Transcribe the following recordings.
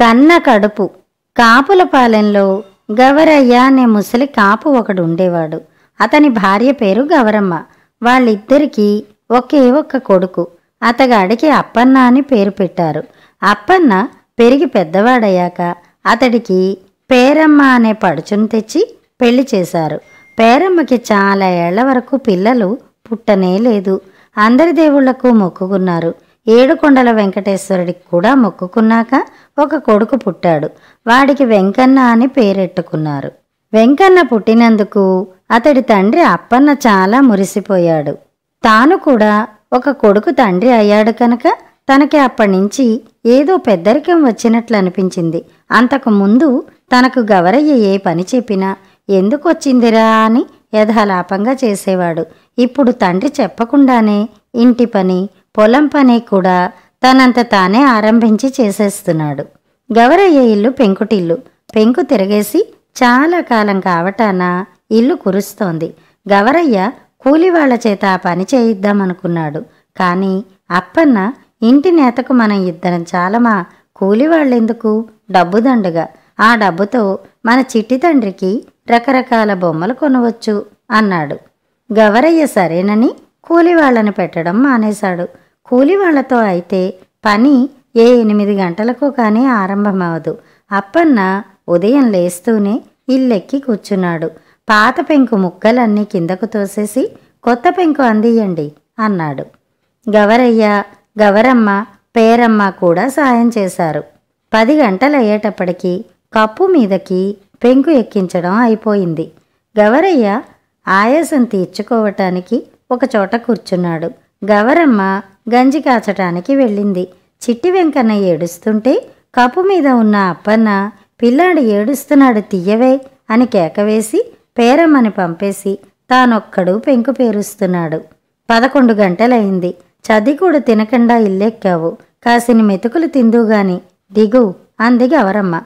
కన్న కడుపు కాపుల పాలెంలో గవరయ్య అనే ముసలి కాపు ఒకడు ఉండేవాడు అతని భార్య పేరు గవరమ్మ వాళ్ళిద్దరికీ ఒకే ఒక్క కొడుకు అతగాడికి అప్పన్న అని పేరు పెట్టారు అప్పన్న పెరిగి పెద్దవాడయ్యాక అతడికి పేరమ్మ అనే పడుచును తెచ్చి పెళ్లి చేశారు పేరమ్మకి చాలా ఏళ్ల వరకు పిల్లలు పుట్టనే లేదు అందరి దేవుళ్లకు మొక్కుకున్నారు ఏడుకొండల వెంకటేశ్వరుడికి కూడా మొక్కుకున్నాక ఒక కొడుకు పుట్టాడు వాడికి వెంకన్న అని పేరెట్టుకున్నారు వెంకన్న పుట్టినందుకు అతడి తండ్రి అప్పన్న చాలా మురిసిపోయాడు తాను కూడా ఒక కొడుకు తండ్రి అయ్యాడు కనుక తనకి అప్పటి నుంచి ఏదో పెద్దరికం వచ్చినట్లు అనిపించింది అంతకు ముందు తనకు గవరయ్య ఏ పని చెప్పినా ఎందుకొచ్చిందిరా అని యథాలాపంగా చేసేవాడు ఇప్పుడు తండ్రి చెప్పకుండానే ఇంటి పని పొలం పని కూడా తనంత తానే ఆరంభించి చేసేస్తున్నాడు గవరయ్య ఇల్లు పెంకుటిల్లు పెంకు తిరగేసి చాలా కాలం కావటాన ఇల్లు కురుస్తోంది గవరయ్య కూలివాళ్ల చేత ఆ పని చేయిద్దామనుకున్నాడు కానీ అప్పన్న ఇంటి నేతకు మనం ఇద్దరం చాలమా కూలివాళ్ళెందుకు డబ్బు దండుగా ఆ డబ్బుతో మన చిట్టి తండ్రికి రకరకాల బొమ్మలు కొనవచ్చు అన్నాడు గవరయ్య సరేనని కూలివాళ్లను పెట్టడం మానేశాడు కూలి అయితే పని ఏ ఎనిమిది గంటలకు కానీ ఆరంభమవదు అప్పన్న ఉదయం లేస్తూనే ఇల్లెక్కి కూర్చున్నాడు పాత పెంకు ముక్కలన్నీ కిందకు తోసేసి కొత్త పెంకు అందియండి అన్నాడు గవరయ్య గవరమ్మ పేరమ్మ కూడా సాయం చేశారు పది గంటలయ్యేటప్పటికీ కప్పు మీదకి పెంకు ఎక్కించడం అయిపోయింది గవరయ్య ఆయాసం తీర్చుకోవటానికి ఒకచోట కూర్చున్నాడు గవరమ్మ గంజి కాచటానికి వెళ్ళింది చిట్టి వెంకన్న ఏడుస్తుంటే కప్పు మీద ఉన్న అప్పన్న పిల్లాడు ఏడుస్తున్నాడు తీయవే అని కేకవేసి పేరమ్మని పంపేసి తానొక్కడు పెంకు పేరుస్తున్నాడు పదకొండు గంటలయింది కూడా తినకుండా ఇల్లెక్కావు కాసిని మెతుకులు తిందుగాని దిగు అంది గవరమ్మ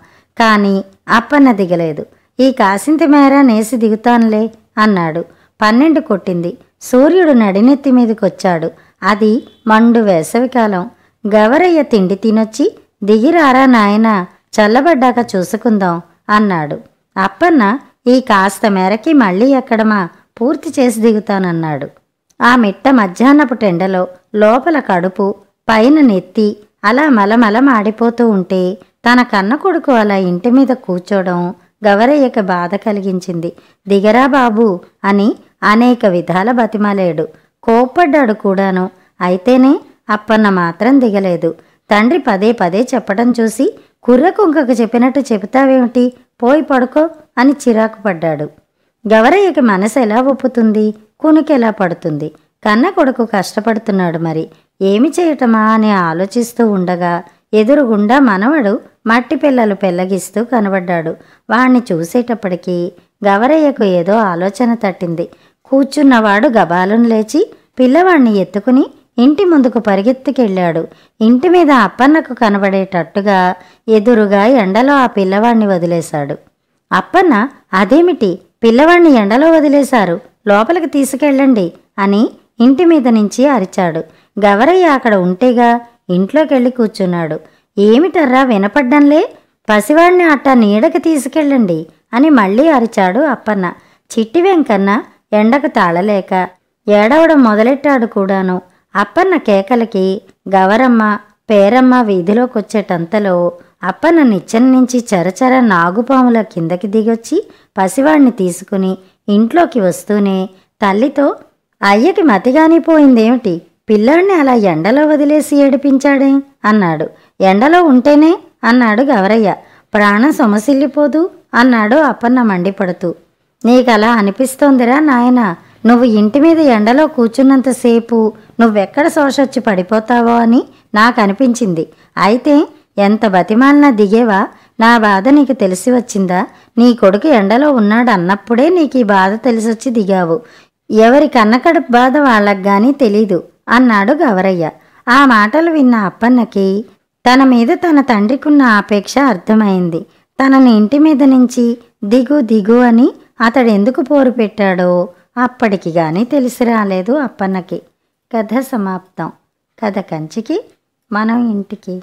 కానీ అప్పన్న దిగలేదు ఈ కాసింత మేర నేసి దిగుతానులే అన్నాడు పన్నెండు కొట్టింది సూర్యుడు నడినెత్తి మీదకొచ్చాడు అది మండు వేసవికాలం గవరయ్య తిండి తినొచ్చి దిగిరారా నాయన చల్లబడ్డాక చూసుకుందాం అన్నాడు అప్పన్న ఈ కాస్త మేరకి మళ్ళీ ఎక్కడమా పూర్తి చేసి దిగుతానన్నాడు ఆ మిట్ట మధ్యాహ్నపు టెండలో లోపల కడుపు పైన నెత్తి అలా మలమల మాడిపోతూ ఉంటే తన కన్న కొడుకు అలా ఇంటి మీద కూర్చోవడం గవరయ్యకి బాధ కలిగించింది దిగరా బాబు అని అనేక విధాల బతిమాలేడు కోప్పడ్డాడు కూడాను అయితేనే అప్పన్న మాత్రం దిగలేదు తండ్రి పదే పదే చెప్పడం చూసి కుర్ర కుంకకు చెప్పినట్టు చెబుతావేమిటి పోయి పడుకో అని చిరాకు పడ్డాడు గవరయ్యకి మనసు ఎలా ఒప్పుతుంది కునికెలా పడుతుంది కన్న కొడుకు కష్టపడుతున్నాడు మరి ఏమి చేయటమా అని ఆలోచిస్తూ ఉండగా ఎదురుగుండా మనవడు మట్టి పిల్లలు పెళ్ళగిస్తూ కనబడ్డాడు వాణ్ణి చూసేటప్పటికీ గవరయ్యకు ఏదో ఆలోచన తట్టింది కూర్చున్నవాడు గబాలను లేచి పిల్లవాణ్ణి ఎత్తుకుని ఇంటి ముందుకు పరిగెత్తుకెళ్ళాడు ఇంటి మీద అప్పన్నకు కనబడేటట్టుగా ఎదురుగా ఎండలో ఆ పిల్లవాణ్ణి వదిలేశాడు అప్పన్న అదేమిటి పిల్లవాణ్ణి ఎండలో వదిలేశారు లోపలికి తీసుకెళ్ళండి అని ఇంటి మీద నుంచి అరిచాడు గవరయ్య అక్కడ ఉంటేగా ఇంట్లోకెళ్ళి కూర్చున్నాడు ఏమిటర్రా వినపడ్డంలే పసివాణ్ణి అట్టా నీడకి తీసుకెళ్ళండి అని మళ్ళీ అరిచాడు అప్పన్న చిట్టి వెంకన్న ఎండకు తాళలేక ఏడవడం మొదలెట్టాడు కూడాను అప్పన్న కేకలకి గవరమ్మ పేరమ్మ వీధిలోకి వచ్చేటంతలో అప్పన్న నిచ్చెన నుంచి చరచర నాగుపాముల కిందకి దిగొచ్చి పసివాణ్ణి తీసుకుని ఇంట్లోకి వస్తూనే తల్లితో అయ్యకి మతిగాని పోయిందేమిటి పిల్లాడిని అలా ఎండలో వదిలేసి ఏడిపించాడే అన్నాడు ఎండలో ఉంటేనే అన్నాడు గవరయ్య ప్రాణం సొమసిల్లిపోదు అన్నాడు అప్పన్న మండిపడుతూ నీకలా అనిపిస్తోందిరా నాయన నువ్వు ఇంటి మీద ఎండలో కూర్చున్నంతసేపు నువ్వెక్కడ శోషొచ్చి పడిపోతావో అని నాకు అనిపించింది అయితే ఎంత బతిమాలినా దిగేవా నా బాధ నీకు తెలిసి వచ్చిందా నీ కొడుకు ఎండలో ఉన్నాడు అన్నప్పుడే నీకు ఈ బాధ తెలిసొచ్చి దిగావు ఎవరి కన్నకడుపు బాధ వాళ్ళకు గానీ తెలీదు అన్నాడు గవరయ్య ఆ మాటలు విన్న అప్పన్నకి తన మీద తన తండ్రికున్న ఆపేక్ష అర్థమైంది తనని ఇంటి మీద నుంచి దిగు దిగు అని అతడు ఎందుకు పోరు పెట్టాడో అప్పటికి కానీ తెలిసి రాలేదు అప్పన్నకి కథ సమాప్తం కథ కంచికి మనం ఇంటికి